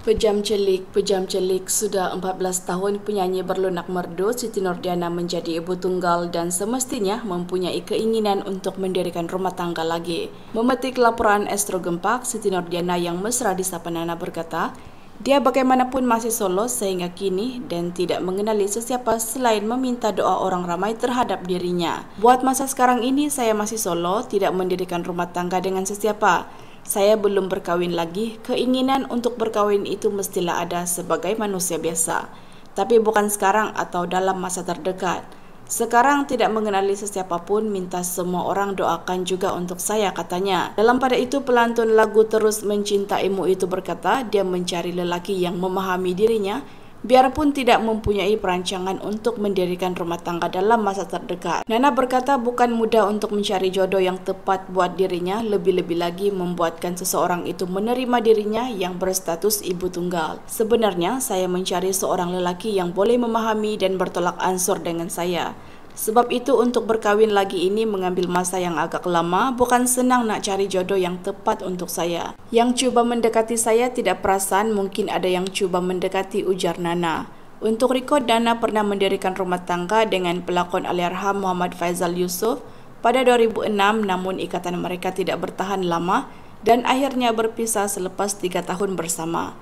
Pejam celik, pejam celik, sudah 14 tahun penyanyi berlunak merdu Siti Nordiana menjadi ibu tunggal dan semestinya mempunyai keinginan untuk mendirikan rumah tangga lagi. Memetik laporan Estro Gempak, Siti Nordiana yang mesra di sapa-nana berkata, dia bagaimanapun masih solo sehingga kini dan tidak mengenali sesiapa selain meminta doa orang ramai terhadap dirinya. Buat masa sekarang ini saya masih solo, tidak mendirikan rumah tangga dengan sesiapa. Saya belum berkahwin lagi. Keinginan untuk berkahwin itu mestilah ada sebagai manusia biasa. Tapi bukan sekarang atau dalam masa terdekat. Sekarang tidak mengenali sesiapa pun. minta semua orang doakan juga untuk saya, katanya. Dalam pada itu, pelantun lagu terus mencintaimu itu berkata, dia mencari lelaki yang memahami dirinya, biarpun tidak mempunyai perancangan untuk mendirikan rumah tangga dalam masa terdekat. Nana berkata bukan mudah untuk mencari jodoh yang tepat buat dirinya, lebih-lebih lagi membuatkan seseorang itu menerima dirinya yang berstatus ibu tunggal. Sebenarnya saya mencari seorang lelaki yang boleh memahami dan bertolak ansur dengan saya. Sebab itu untuk berkahwin lagi ini mengambil masa yang agak lama, bukan senang nak cari jodoh yang tepat untuk saya. Yang cuba mendekati saya tidak perasan mungkin ada yang cuba mendekati ujar Nana. Untuk rekod Nana pernah mendirikan rumah tangga dengan pelakon Alirham Muhammad Faizal Yusuf pada 2006 namun ikatan mereka tidak bertahan lama dan akhirnya berpisah selepas 3 tahun bersama.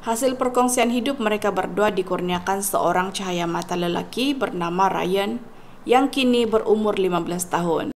Hasil perkongsian hidup mereka berdua dikurniakan seorang cahaya mata lelaki bernama Ryan yang kini berumur 15 tahun.